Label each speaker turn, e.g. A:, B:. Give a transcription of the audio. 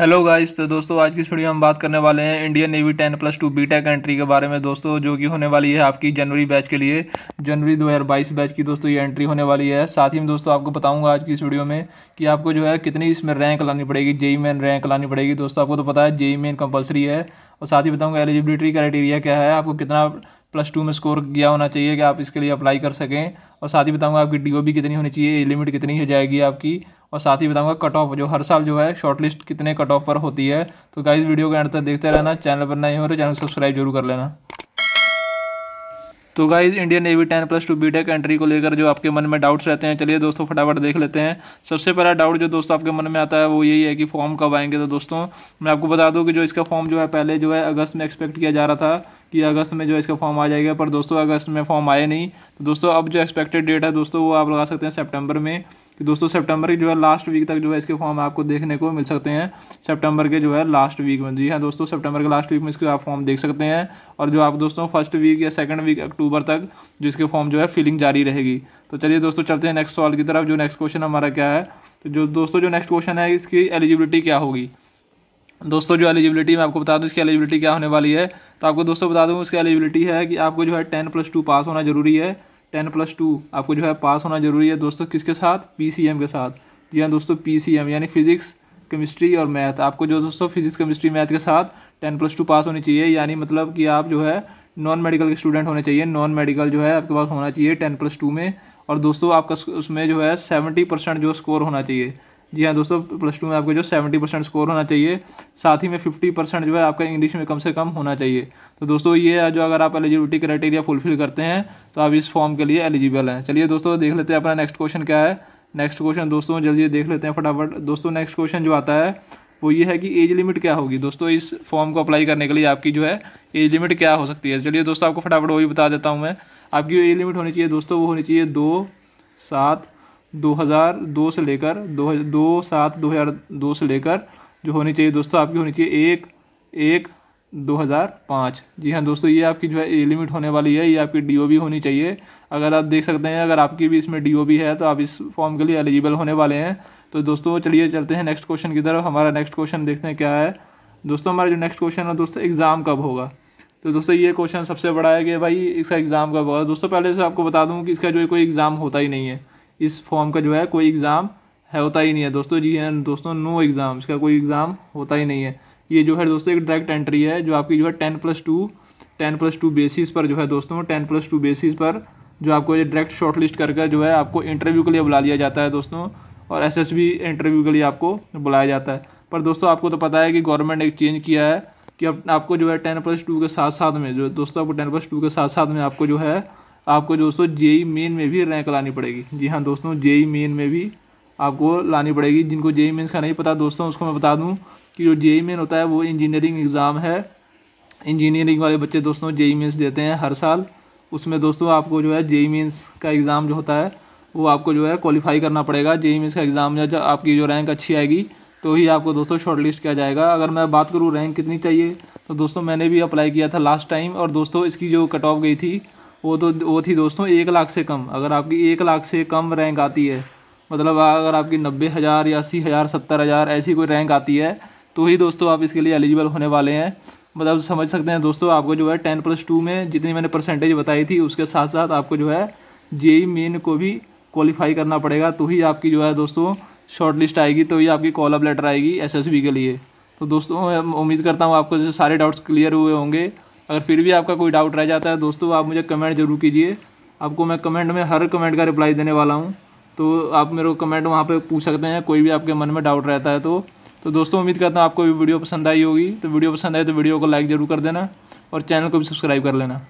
A: hello guys तो दोस्तों आज की वीडियो हम बात करने वाले हैं Indian navy ten plus two B tech entry के बारे में दोस्तों जो कि होने वाली है आपकी जनवरी बैच के लिए जनवरी 2022 बैच की दोस्तों ये एंट्री होने वाली है साथ ही में दोस्तों आपको बताऊंगा आज की इस वीडियो में कि आपको जो है कितनी इसमें रैंक लानी पड़ेगी जेई मेन रैंक लानी पड़ेगी दोस्तों आपको तो पता है जेई मेन कंपल्सरी है और साथ ही बताऊँगा एलिजिबिलिटी क्राइटेरिया क्या है आपको कितना प्लस टू में स्कोर किया होना चाहिए कि आप इसके लिए अप्लाई कर सकें और साथ ही बताऊंगा आपकी डीओबी कितनी होनी चाहिए लिमिट कितनी हो जाएगी आपकी और साथ ही बताऊंगा कट ऑफ जो हर साल जो है शॉर्ट लिस्ट कितने कट ऑफ पर होती है तो गाइस वीडियो के अंत तक देखते रहना चैनल पर नए हो तो चैनल सब्सक्राइब जरूर कर लेना तो guys Indian navy ten plus two B entry को लेकर जो आपके मन में डाउट्स रहते हैं चलिए दोस्तों फटाफट देख लेते हैं सबसे पहला डाउट जो दोस्तों आपके मन में आता है वो यही है कि फॉर्म कब आएंगे तो दोस्तों मैं आपको बता दूँ कि जो इसका फॉर्म जो है पहले जो है अगस्त में एक्सपेक्ट किया जा रहा था कि अगस्त में जो इसका फॉर्म आ जाएगा पर दोस्तों अगस्त में फॉर्म आए नहीं तो दोस्तों अब जो एक्सपेक्टेड डेट है दोस्तों वो आप लगा सकते हैं सेप्टेम्बर में कि दोस्तों सितंबर की जो है लास्ट वीक तक जो है इसके फॉर्म आपको देखने को मिल सकते हैं सितंबर के जो है लास्ट वीक में जी हाँ दोस्तों सितंबर के लास्ट वीक में इसके आप फॉर्म देख सकते हैं और जो आप दोस्तों फर्स्ट वीक या सेकंड वीक अक्टूबर तक जो इसके फॉर्म जो है फिलिंग जारी रहेगी तो चलिए दोस्तों चलते हैं नेक्स्ट सवाल की तरफ जो नेक्स्ट क्वेश्चन हमारा क्या है तो जो दोस्तों जो नेक्स्ट क्वेश्चन है इसकी एलिजिबिलिटी क्या होगी दोस्तों जो एलिजिबिलिटी मैं आपको बता दूं इसकी एलिजिबिलिटी क्या होने वाली है तो आपको दोस्तों बता दूं इसकी एलिजिबिलिटी है कि आपको जो है टेन प्लस टू पास होना जरूरी है टेन प्लस टू आपको जो है पास होना ज़रूरी है दोस्तों किसके साथ पी सी एम के साथ जी हाँ दोस्तों पी सी एम यानी फिज़िक्स केमिस्ट्री और मैथ आपको जो दोस्तों फिज़िक्स केमिस्ट्री मैथ के साथ टेन प्लस टू पास होनी चाहिए यानी मतलब कि आप जो है नॉन मेडिकल के स्टूडेंट होने चाहिए नॉन मेडिकल जो है आपके पास होना चाहिए टेन प्लस टू में और दोस्तों आपका उसमें जो है सेवेंटी परसेंट जो स्कोर होना चाहिए जी हाँ दोस्तों प्लस टू में आपको जो सेवेंटी परसेंट स्कोर होना चाहिए साथ ही में फिफ्टी परसेंट जो है आपका इंग्लिश में कम से कम होना चाहिए तो दोस्तों ये जो अगर आप एलिजिबिलिटी क्राइटेरिया फुलफिल करते हैं तो आप इस फॉर्म के लिए एलिजिबल हैं चलिए दोस्तों देख लेते हैं अपना नेक्स्ट क्वेश्चन क्या है नेक्स्ट क्वेश्चन दोस्तों जल्दी देख लेते हैं फटाफट दोस्तों नेक्स्ट क्वेश्चन जो आता है वो ये है कि एज लिमिट क्या होगी दोस्तों इस फॉर्म को अप्लाई करने के लिए आपकी जो है एज लिमिट क्या हो सकती है चलिए दोस्तों आपको फटाफट वही बता देता हूँ मैं आपकी एज लिमिट होनी चाहिए दोस्तों वो होनी चाहिए दो सात 2002 से लेकर दो दो सात दो हज़ार दो से लेकर जो होनी चाहिए दोस्तों आपकी होनी चाहिए एक एक 2005 जी हाँ दोस्तों ये आपकी जो है ए लिमिट होने वाली है ये आपकी डी होनी चाहिए अगर आप देख सकते हैं अगर आपकी भी इसमें डी है तो आप इस फॉर्म के लिए एलिजिबल होने वाले हैं तो दोस्तों चलिए चलते हैं नेक्स्ट क्वेश्चन की तरफ हमारा नेक्स्ट क्वेश्चन देखते हैं क्या है दोस्तों हमारा जो नेक्स्ट क्वेश्चन है दोस्तों एग्ज़ाम कब होगा तो दोस्तों ये क्वेश्चन सबसे बड़ा है कि भाई इसका एग्ज़ाम कब होगा दोस्तों पहले से आपको बता दूँ कि इसका जो कोई एग्ज़ाम होता ही नहीं है इस फॉर्म का जो है कोई एग्ज़ाम है होता ही नहीं है दोस्तों जी हैं दोस्तों नो एग्ज़ाम इसका कोई एग्ज़ाम होता ही नहीं है ये जो है दोस्तों एक डायरेक्ट एंट्री है जो आपकी जो है ten plus two ten plus two basis पर जो है दोस्तों टेन प्लस टू बेसिस पर जो आपको ये डायरेक्ट शॉर्ट लिस्ट करके जो है आपको इंटरव्यू के लिए बुला लिया जाता है दोस्तों और एस इंटरव्यू के लिए आपको बुलाया जाता है पर दोस्तों आपको तो पता है कि गवर्नमेंट ने एक चेंज किया है कि अब आपको जो है टेन प्लस टू के साथ साथ में जो दोस्तों आपको टेन प्लस टू के साथ साथ में आपको जो है आपको दोस्तों जेई मेन में भी रैंक लानी पड़ेगी जी हाँ दोस्तों जेई मेन में भी आपको लानी पड़ेगी जिनको जेई मेन्स का नहीं पता दोस्तों उसको मैं बता दूँ कि जो जेई मेन होता है वो इंजीनियरिंग एग्ज़ाम है इंजीनियरिंग वाले बच्चे दोस्तों जेई मेन्स देते हैं हर साल उसमें दोस्तों आपको जो है जेई मेन्स का एग्ज़ाम जो होता है वो आपको जो है क्वालिफाई करना पड़ेगा जेई मेन्स का एग्ज़ाम जब आपकी जो रैंक अच्छी आएगी तो ही आपको दोस्तों शॉर्ट लिस्ट किया जाएगा अगर मैं बात करूँ रैंक कितनी चाहिए तो दोस्तों मैंने भी अप्लाई किया था लास्ट टाइम और दोस्तों इसकी जो कट ऑफ गई थी वो तो वो थी दोस्तों एक लाख से कम अगर आपकी एक लाख से कम रैंक आती है मतलब अगर आपकी नब्बे हज़ार या अस्सी हज़ार सत्तर हज़ार ऐसी कोई रैंक आती है तो ही दोस्तों आप इसके लिए एलिजिबल होने वाले हैं मतलब समझ सकते हैं दोस्तों आपको जो है टेन प्लस टू में जितनी मैंने परसेंटेज बताई थी उसके साथ साथ आपको जो है जेई मेन e को भी क्वालिफाई करना पड़ेगा तो ही आपकी जो है दोस्तों शॉर्ट लिस्ट आएगी तो ही आपकी कॉल अप लेटर आएगी एस के लिए तो दोस्तों उम्मीद करता हूँ आपको जैसे सारे डाउट्स क्लियर हुए होंगे अगर फिर भी आपका कोई डाउट रह जाता है दोस्तों आप मुझे कमेंट जरूर कीजिए आपको मैं कमेंट में हर कमेंट का रिप्लाई देने वाला हूँ तो आप मेरे को कमेंट वहाँ पर पूछ सकते हैं कोई भी आपके मन में डाउट रहता है तो तो दोस्तों उम्मीद करता हूँ आपको भी वीडियो पसंद आई होगी तो वीडियो पसंद आए तो वीडियो को लाइक ज़रूर कर देना और चैनल को भी सब्सक्राइब कर लेना